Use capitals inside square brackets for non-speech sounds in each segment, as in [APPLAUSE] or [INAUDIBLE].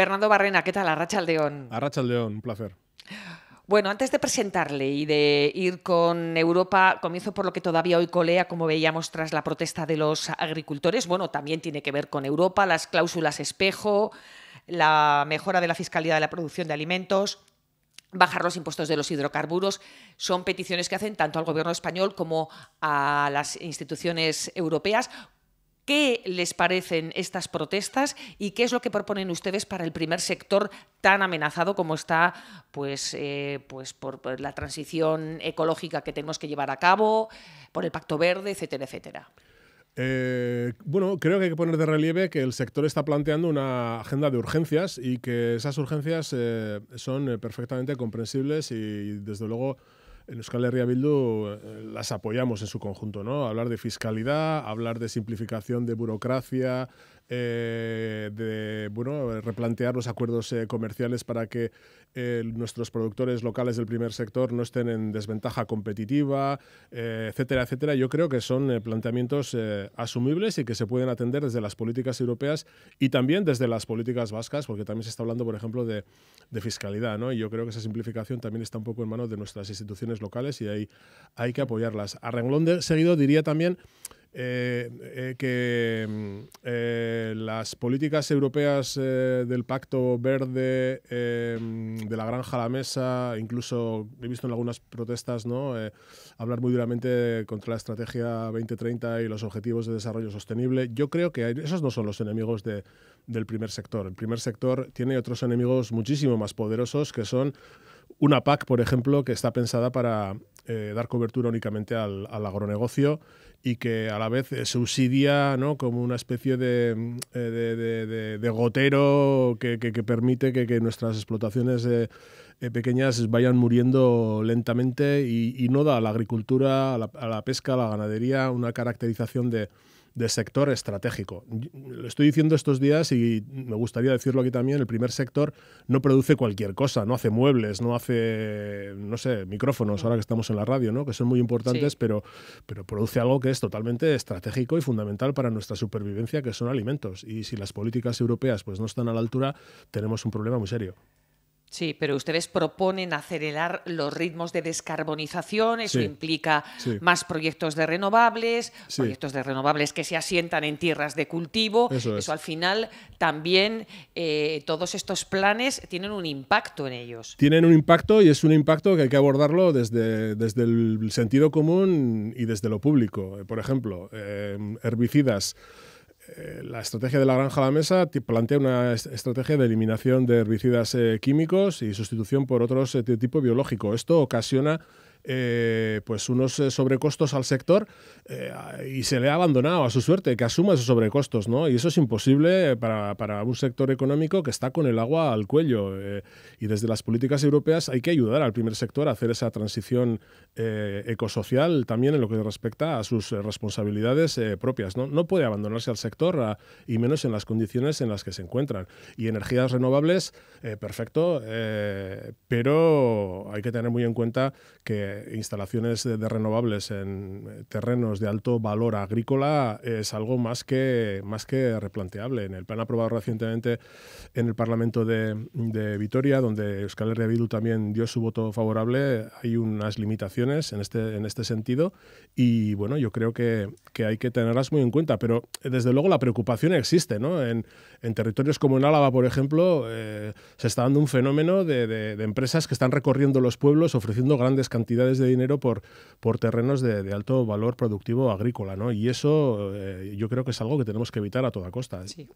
Fernando Barrena, ¿qué tal? Arrachaldeón. león, un placer. Bueno, antes de presentarle y de ir con Europa, comienzo por lo que todavía hoy colea, como veíamos tras la protesta de los agricultores. Bueno, también tiene que ver con Europa, las cláusulas espejo, la mejora de la fiscalidad de la producción de alimentos, bajar los impuestos de los hidrocarburos. Son peticiones que hacen tanto al gobierno español como a las instituciones europeas, ¿Qué les parecen estas protestas y qué es lo que proponen ustedes para el primer sector tan amenazado como está pues, eh, pues por, la transición ecológica que tenemos que llevar a cabo, por el Pacto Verde, etcétera, etcétera? Eh, bueno, creo que hay que poner de relieve que el sector está planteando una agenda de urgencias y que esas urgencias eh, son perfectamente comprensibles y, desde luego, en Euskal Herria Bildu eh, las apoyamos en su conjunto, ¿no? Hablar de fiscalidad, hablar de simplificación de burocracia, eh, de bueno, replantear los acuerdos eh, comerciales para que nuestros productores locales del primer sector no estén en desventaja competitiva, etcétera, etcétera. Yo creo que son planteamientos asumibles y que se pueden atender desde las políticas europeas y también desde las políticas vascas, porque también se está hablando, por ejemplo, de, de fiscalidad, ¿no? Y yo creo que esa simplificación también está un poco en manos de nuestras instituciones locales y ahí hay que apoyarlas. A renglón de seguido diría también eh, eh, que mm, eh, las políticas europeas del Pacto Verde, mm, de la Granja a la Mesa, incluso he visto en algunas protestas ¿no? hablar muy duramente contra la Estrategia 2030 y los Objetivos de Desarrollo Sostenible. Yo creo que esos no son los enemigos del primer sector. El primer sector tiene otros enemigos muchísimo más poderosos que son una PAC, por ejemplo, que está pensada para eh, dar cobertura únicamente al, agronegocio y que a la vez eh, subsidia como una especie de, eh, gotero que, permite que, nuestras explotaciones pequeñas vayan muriendo lentamente y, no da a la agricultura, a la pesca, a la ganadería una caracterización de, de sector estratégico. Lo estoy diciendo estos días y me gustaría decirlo aquí también, el primer sector no produce cualquier cosa, no hace muebles, no hace, no sé, micrófonos, ahora que estamos en la radio, ¿no? que son muy importantes, pero, pero produce algo que es totalmente estratégico y fundamental para nuestra supervivencia, que son alimentos. Y si las políticas europeas pues, no están a la altura, tenemos un problema muy serio. Sí, pero ustedes proponen acelerar los ritmos de descarbonización, eso implica más proyectos de renovables, proyectos de renovables que se asientan en tierras de cultivo. Eso, al final también eh, todos estos planes tienen un impacto en ellos. Tienen un impacto y es un impacto que hay que abordarlo desde, desde el sentido común y desde lo público. Por ejemplo, eh, herbicidas. Eh, la estrategia de la granja a la mesa plantea una estrategia de eliminación de herbicidas eh, químicos y sustitución por otros eh, de tipo biológico. Esto ocasiona eh, pues unos eh, sobrecostos al sector eh, y se le ha abandonado a su suerte, que asuma esos sobrecostos, ¿no? Y eso es imposible para, un sector económico que está con el agua al cuello. y desde las políticas europeas hay que ayudar al primer sector a hacer esa transición ecosocial también en lo que respecta a sus responsabilidades propias, ¿no? No puede abandonarse al sector ah, y menos en las condiciones en las que se encuentran. Y energías renovables, perfecto, pero hay que tener muy en cuenta que eh, instalaciones de, renovables en eh, terrenos de alto valor agrícola es algo más que, más que replanteable. En el plan aprobado recientemente en el Parlamento de, Vitoria, donde Euskal Herria también dio su voto favorable, hay unas limitaciones en este, en este sentido y bueno, yo creo que, que hay que tenerlas muy en cuenta, pero desde luego la preocupación existe. ¿no? En, territorios como en Álava, por ejemplo, eh, se está dando un fenómeno de, de empresas que están recorriendo los pueblos ofreciendo grandes cantidades de dinero por, por terrenos de, alto valor productivo agrícola, ¿no? Y eso eh, yo creo que es algo que tenemos que evitar a toda costa. ¿eh?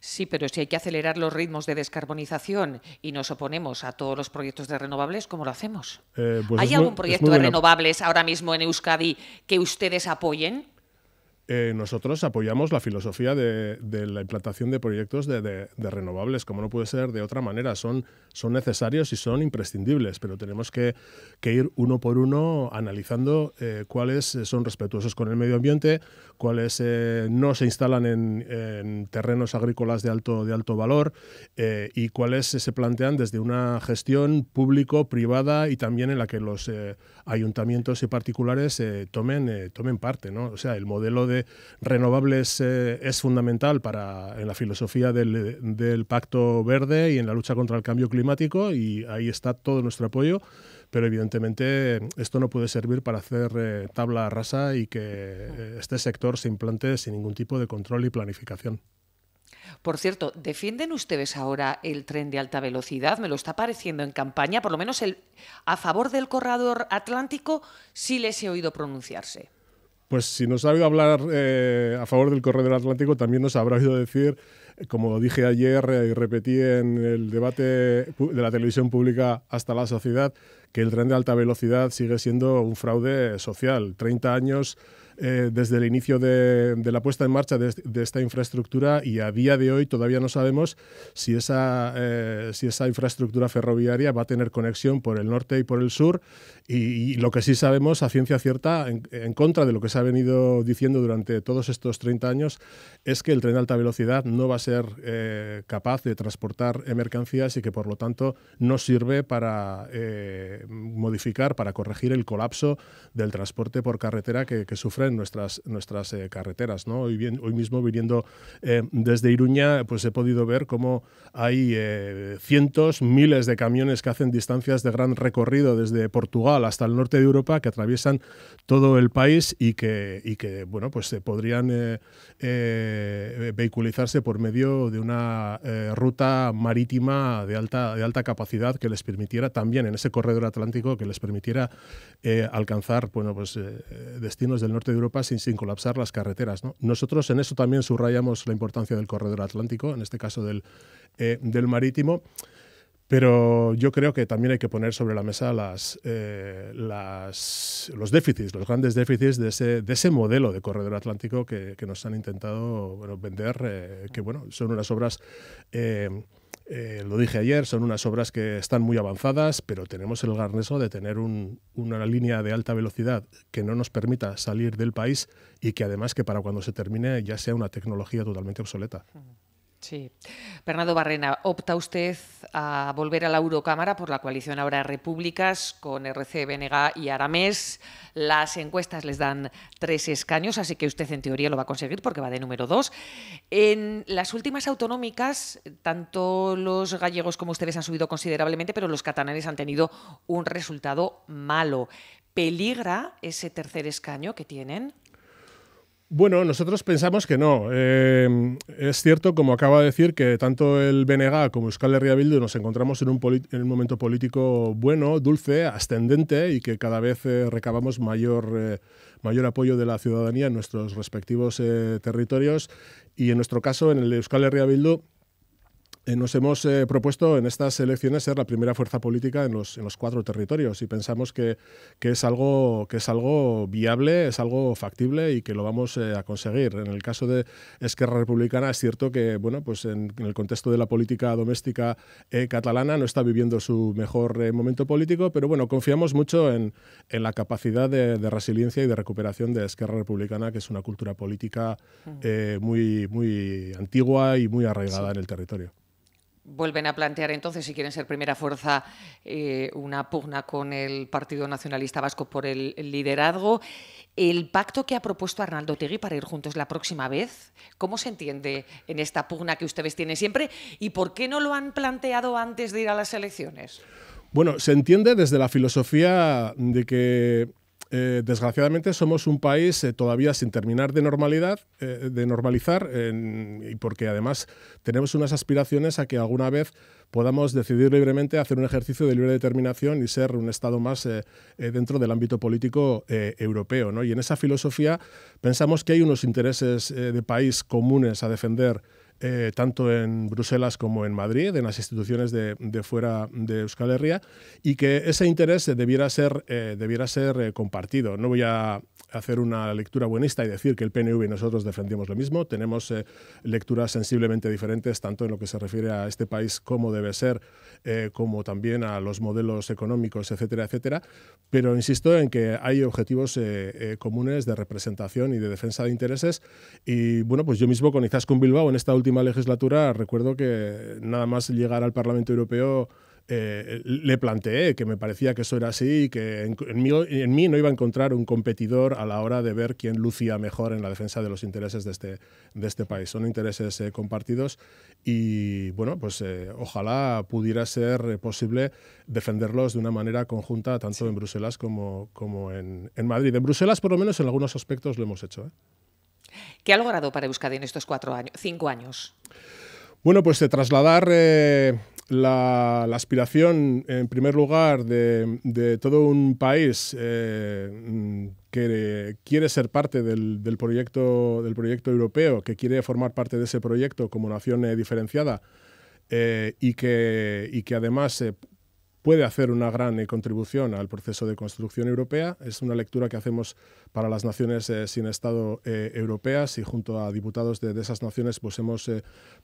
Sí. pero si hay que acelerar los ritmos de descarbonización y nos oponemos a todos los proyectos de renovables, ¿cómo lo hacemos? Eh, pues ¿Hay algún proyecto de renovables ahora mismo en Euskadi que ustedes apoyen? Eh, nosotros apoyamos la filosofía de, la implantación de proyectos de, renovables, como no puede ser de otra manera. Son, son necesarios y son imprescindibles, pero tenemos que, ir uno por uno analizando eh, cuáles son respetuosos con el medio ambiente, cuáles eh, no se instalan en, en, terrenos agrícolas de alto, de alto valor y cuáles se plantean desde una gestión público, privada y también en la que los ayuntamientos y particulares tomen, tomen parte. ¿no? O sea, el modelo de renovables eh, es fundamental para, en la filosofía del, Pacto Verde y en la lucha contra el cambio climático y ahí está todo nuestro apoyo pero evidentemente esto no puede servir para hacer eh, tabla rasa y que eh, este sector se implante sin ningún tipo de control y planificación. Por cierto, ¿defienden ustedes ahora el tren de alta velocidad? Me lo está pareciendo en campaña, por lo menos el, a favor del corredor atlántico sí les he oído pronunciarse pues si nos ha oído hablar eh, a favor del corredor atlántico, también nos habrá oído decir, eh, como dije ayer eh, y repetí en el debate de la televisión pública hasta la sociedad, que el tren de alta velocidad sigue siendo un fraude social. 30 años eh, desde el inicio de, la puesta en marcha de, esta infraestructura y a día de hoy todavía no sabemos si esa, eh, si esa infraestructura ferroviaria va a tener conexión por el norte y por el sur y, lo que sí sabemos a ciencia cierta, en, contra de lo que se ha venido diciendo durante todos estos 30 años, es que el tren de alta velocidad no va a ser eh, capaz de transportar mercancías y que por lo tanto no sirve para modificar para corregir el colapso del transporte por carretera que, sufren nuestras, nuestras eh, carreteras. Hoy, bien, hoy mismo, viniendo eh, desde Iruña, pues he podido ver cómo hay eh, cientos, miles de camiones que hacen distancias de gran recorrido desde Portugal hasta el norte de Europa, que atraviesan todo el país y que, que bueno, pues se podrían vehiculizarse por medio de una ruta marítima de alta, de alta capacidad que les permitiera también en ese corredor Atlántico que les permitiera eh, alcanzar bueno, pues, eh, destinos del norte de Europa sin, sin colapsar las carreteras. Nosotros en eso también subrayamos la importancia del corredor atlántico, en este caso del, eh, marítimo. Pero yo creo que también hay que poner sobre la mesa las, las, los déficits, los grandes déficits de ese, de ese modelo de corredor atlántico que, nos han intentado vender, que bueno, son unas obras eh, lo dije ayer, son unas obras que están muy avanzadas, pero tenemos el garneso de tener una línea de alta velocidad que no nos permita salir del país y que además que para cuando se termine ya sea una tecnología totalmente obsoleta. Sí. Bernardo Barrena, opta usted a volver a la Eurocámara por la coalición ahora Repúblicas con RC, BNG y Aramés. Las encuestas les dan tres escaños, así que usted en teoría lo va a conseguir porque va de número dos. En las últimas autonómicas, tanto los gallegos como ustedes han subido considerablemente, pero los catalanes han tenido un resultado malo. ¿Peligra ese tercer escaño que tienen? Bueno, nosotros pensamos que no. Eh, es cierto, como acaba de decir, que tanto el BNG como Euskal Herria Bildu nos encontramos en un, momento político bueno, dulce, ascendente y que cada vez eh, recabamos mayor, eh, mayor apoyo de la ciudadanía en nuestros respectivos territorios. Y en nuestro caso, en el Euskal Herria Bildu, eh, nos hemos eh, propuesto en estas elecciones ser la primera fuerza política en los, en los cuatro territorios y pensamos que, que, es algo, que es algo viable, es algo factible y que lo vamos eh, a conseguir. En el caso de Esquerra Republicana es cierto que bueno, pues en, el contexto de la política doméstica catalana no está viviendo su mejor momento político, pero bueno, confiamos mucho en, la capacidad de, resiliencia y de recuperación de Esquerra Republicana, que es una cultura política muy, muy antigua y muy arraigada en el territorio vuelven a plantear entonces, si quieren ser primera fuerza, eh, una pugna con el Partido Nacionalista Vasco por el, liderazgo. El pacto que ha propuesto Arnaldo Tegui para ir juntos la próxima vez, ¿cómo se entiende en esta pugna que ustedes tienen siempre? ¿Y por qué no lo han planteado antes de ir a las elecciones? Bueno, se entiende desde la filosofía de que eh, desgraciadamente somos un país eh, todavía sin terminar de normalidad, eh, de normalizar, y porque además tenemos unas aspiraciones a que alguna vez podamos decidir libremente hacer un ejercicio de libre determinación y ser un Estado más dentro del ámbito político europeo. Y en esa filosofía pensamos que hay unos intereses de país comunes a defender eh, tanto en Bruselas como en Madrid, en las instituciones de, fuera de Euskal Herria, y que ese interés debiera ser, eh, debiera ser eh, compartido. No voy a hacer una lectura buenista y decir que el PNV y nosotros defendemos lo mismo. Tenemos lecturas sensiblemente diferentes, tanto en lo que se refiere a este país como debe ser, como también a los modelos económicos, etcétera, etcétera. Pero insisto en que hay objetivos comunes de representación y de defensa de intereses. Y bueno, pues yo mismo con Bilbao en esta última última legislatura, recuerdo que nada más llegar al Parlamento Europeo eh, le planteé que me parecía que eso era así y que en, mí, no iba a encontrar un competidor a la hora de ver quién lucía mejor en la defensa de los intereses de este, de este país. Son intereses eh, compartidos y, bueno, pues eh, ojalá pudiera ser posible defenderlos de una manera conjunta tanto en Bruselas como, como en, en, Madrid. En Bruselas, por lo menos, en algunos aspectos lo hemos hecho. ¿Qué ha logrado para Euskadi en estos cuatro años, cinco años? Bueno, pues trasladar eh, la, aspiración, en primer lugar, de, todo un país eh, que quiere ser parte del, proyecto, del proyecto europeo, que quiere formar parte de ese proyecto como nación diferenciada. Eh, y, que, y que además puede hacer una gran eh, contribución al proceso de construcción europea. Es una lectura que hacemos para las naciones eh, sin Estado eh, europeas y junto a diputados de, esas naciones pues hemos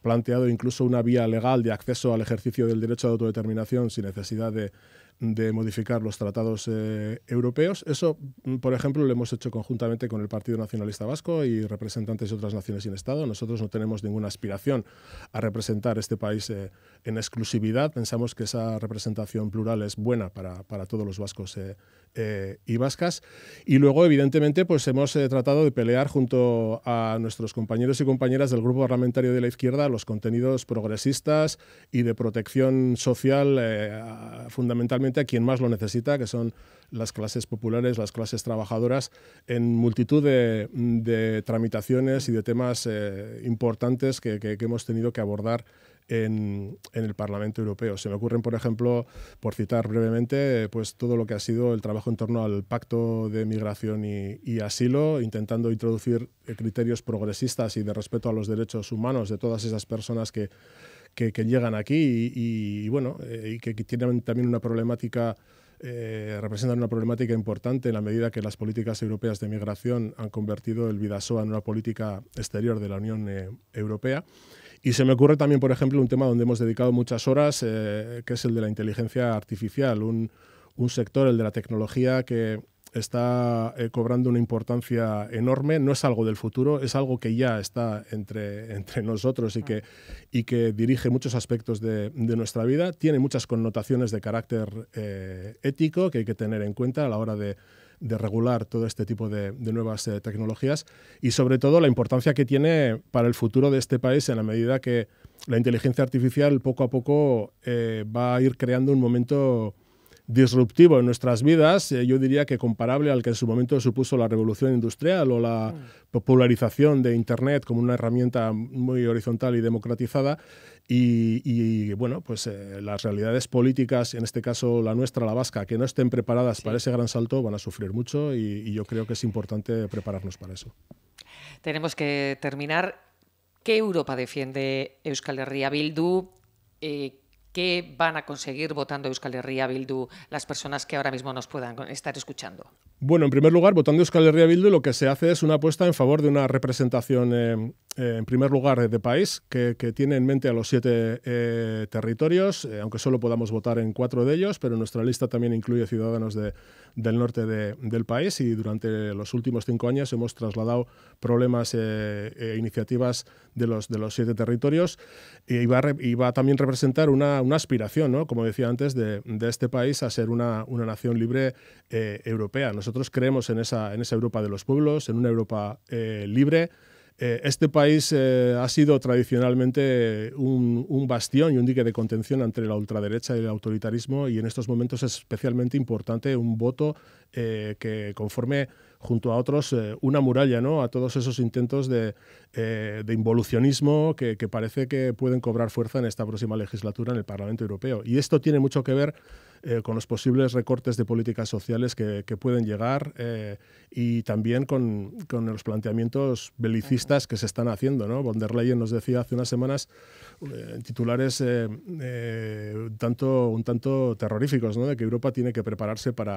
planteado incluso una vía legal de acceso al ejercicio del derecho a de autodeterminación sin necesidad de de modificar los tratados eh, europeos. Eso, mm, por ejemplo, lo hemos hecho conjuntamente con el Partido Nacionalista Vasco y representantes de otras naciones sin Estado. Nosotros no tenemos ninguna aspiración a representar este país eh, en exclusividad. Pensamos que esa representación plural es buena para, para todos los vascos eh, y vascas. Y luego, evidentemente, pues hemos tratado de pelear junto a nuestros compañeros y compañeras del Grupo Parlamentario de la Izquierda los contenidos progresistas y de protección social fundamentalmente a quien más lo necesita, que son las clases populares, las clases trabajadoras, en multitud de, tramitaciones y de temas eh, importantes que, hemos tenido que abordar en, el Parlamento Europeo. Se me ocurren, por ejemplo, por citar brevemente, pues todo lo que ha sido el trabajo en torno al Pacto de Migración y Asilo, intentando introducir criterios progresistas y de respeto a los derechos humanos de todas esas personas que que, llegan aquí y, bueno, eh, y que tienen también una problemática eh, representan una problemática importante en la medida que las políticas europeas de migración han convertido el Vidasoa en una política exterior de la Unión eh, Europea. Y se me ocurre también, por ejemplo, un tema donde hemos dedicado muchas horas, que es el de la inteligencia artificial, un, un sector, el de la tecnología, que está eh, cobrando una importancia enorme. No es algo del futuro, es algo que ya está entre, [LAUGHS] entre nosotros y que, y que dirige muchos aspectos de, de nuestra vida. Tiene muchas connotaciones de carácter eh, ético que hay que tener en cuenta a la hora de, de regular todo este tipo de, de nuevas eh, tecnologías y sobre todo la importancia que tiene para el futuro de este país en la medida que la inteligencia artificial poco a poco va a ir creando un momento disruptivo en nuestras vidas, eh, yo diría que comparable al que en su momento supuso la revolución industrial o la mm. popularización de Internet como una herramienta muy horizontal y democratizada. Y, bueno, pues eh, las realidades políticas, en este caso la nuestra, la vasca, que no estén preparadas para ese gran salto, van a sufrir mucho y, yo creo que es importante prepararnos para eso. Tenemos que terminar. ¿Qué Europa defiende Euskal Herria Bildu? Eh, ¿Qué van a conseguir votando Euskal Herria Bildu las personas que ahora mismo nos puedan estar escuchando? Bueno, en primer lugar, votando Euskal Herria Bildu lo que se hace es una apuesta en favor de una representación, eh, eh, en primer lugar, de país, que, tiene en mente a los siete eh, territorios, aunque solo podamos votar en cuatro de ellos, pero nuestra lista también incluye ciudadanos del norte del país y durante los últimos cinco años hemos trasladado problemas e iniciativas de los, de los siete territorios, y va, iba a, también representar una, aspiración, como decía antes, de, este país a ser una, nación libre eh, europea. Nosotros creemos en esa, en esa Europa de los pueblos, en una Europa eh, libre eh, este país eh, ha sido tradicionalmente un, bastión y un dique de contención entre la ultraderecha y el autoritarismo y en estos momentos es especialmente importante un voto eh, que conforme junto a otros una muralla ¿no? a todos esos intentos de, involucionismo que parece que pueden cobrar fuerza en esta próxima legislatura en el Parlamento Europeo. Y esto tiene mucho que ver eh, con los posibles recortes de políticas sociales que, pueden llegar eh, y también con, los planteamientos belicistas que se están haciendo. ¿no? Von der Leyen nos decía hace unas semanas eh, titulares un tanto terroríficos, ¿no? de que Europa tiene que prepararse para,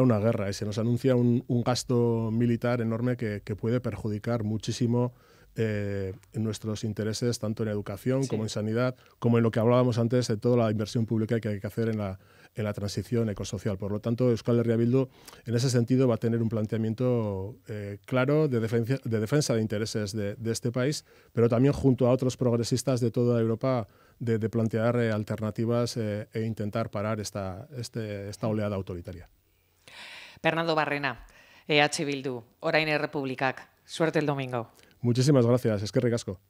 una guerra y se nos anuncia un, gasto militar enorme que puede perjudicar muchísimo eh, en nuestros intereses, tanto en educación como en sanidad, como en lo que hablábamos antes de toda la inversión pública que hay que hacer en la, en la transición ecosocial. Por lo tanto, Euskal Herria Bildu, en ese sentido, va a tener un planteamiento eh, claro de defensa, de defensa de intereses de, este país, pero también junto a otros progresistas de toda Europa de, plantear eh, alternativas e intentar parar esta, este, esta oleada autoritaria. Fernando Barrena, EH Bildu, Orain Republicac. Suerte el domingo. Muchísimas gracias, es que ricasco.